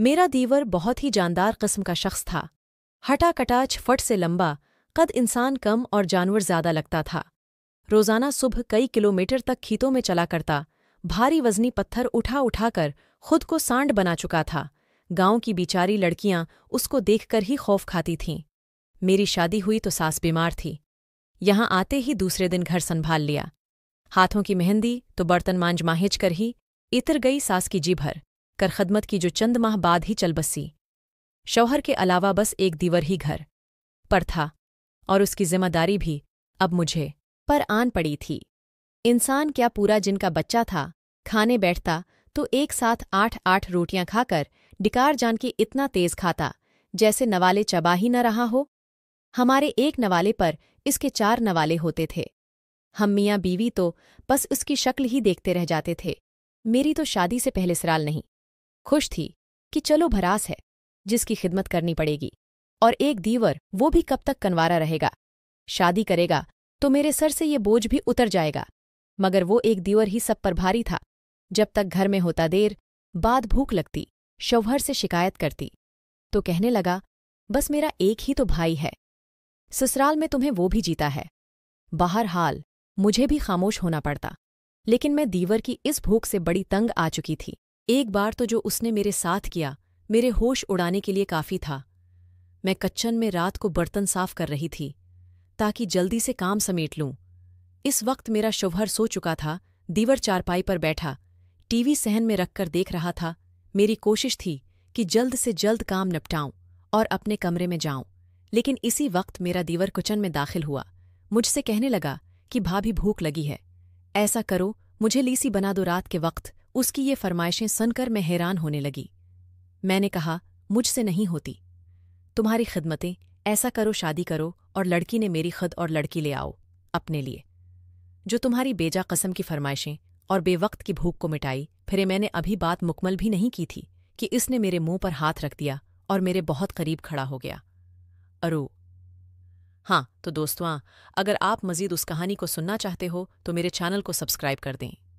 मेरा दीवर बहुत ही जानदार किस्म का शख्स था हटा कटा छफट से लंबा कद इंसान कम और जानवर ज्यादा लगता था रोजाना सुबह कई किलोमीटर तक खीतों में चला करता भारी वजनी पत्थर उठा उठाकर खुद को सांड बना चुका था गांव की बिचारी लड़कियां उसको देखकर ही खौफ खाती थीं मेरी शादी हुई तो सास बीमार थी यहां आते ही दूसरे दिन घर संभाल लिया हाथों की मेहंदी तो बर्तन मांज माहेज कर ही इतर गई सास की जी भर कर खदमत की जो चंद माह बाद ही चल बसी शौहर के अलावा बस एक दीवर ही घर पर था और उसकी जिम्मेदारी भी अब मुझे पर आन पड़ी थी इंसान क्या पूरा जिनका बच्चा था खाने बैठता तो एक साथ आठ आठ रोटियां खाकर डिकार जान के इतना तेज खाता जैसे नवाले चबा ही न रहा हो हमारे एक नवाले पर इसके चार नवाले होते थे हम मियाँ बीवी तो बस उसकी शक्ल ही देखते रह जाते थे मेरी तो शादी से पहले सराल नहीं खुश थी कि चलो भरास है जिसकी खिदमत करनी पड़ेगी और एक दीवर वो भी कब तक कनवारा रहेगा शादी करेगा तो मेरे सर से ये बोझ भी उतर जाएगा मगर वो एक दीवर ही सब पर भारी था जब तक घर में होता देर बाद भूख लगती शौहर से शिकायत करती तो कहने लगा बस मेरा एक ही तो भाई है ससुराल में तुम्हें वो भी जीता है बाहर हाल मुझे भी खामोश होना पड़ता लेकिन मैं दीवर की इस भूख से बड़ी तंग आ चुकी थी एक बार तो जो उसने मेरे साथ किया मेरे होश उड़ाने के लिए काफ़ी था मैं कच्चन में रात को बर्तन साफ कर रही थी ताकि जल्दी से काम समेट लूं इस वक्त मेरा शोभर सो चुका था दीवर चारपाई पर बैठा टीवी सहन में रखकर देख रहा था मेरी कोशिश थी कि जल्द से जल्द काम निपटाऊं और अपने कमरे में जाऊं लेकिन इसी वक्त मेरा दीवर कुचन में दाखिल हुआ मुझसे कहने लगा कि भाभी भूख लगी है ऐसा करो मुझे लीसी बना दो रात के वक्त उसकी ये फरमाइशें सुनकर मैं हैरान होने लगी मैंने कहा मुझसे नहीं होती तुम्हारी खिदमतें ऐसा करो शादी करो और लड़की ने मेरी खुद और लड़की ले आओ अपने लिए जो तुम्हारी बेजा कसम की फरमाइशें और बेवक्त की भूख को मिटाई फिर मैंने अभी बात मुकमल भी नहीं की थी कि इसने मेरे मुंह पर हाथ रख दिया और मेरे बहुत करीब खड़ा हो गया अरो हाँ तो दोस्तों अगर आप मजीद उस कहानी को सुनना चाहते हो तो मेरे चैनल को सब्सक्राइब कर दें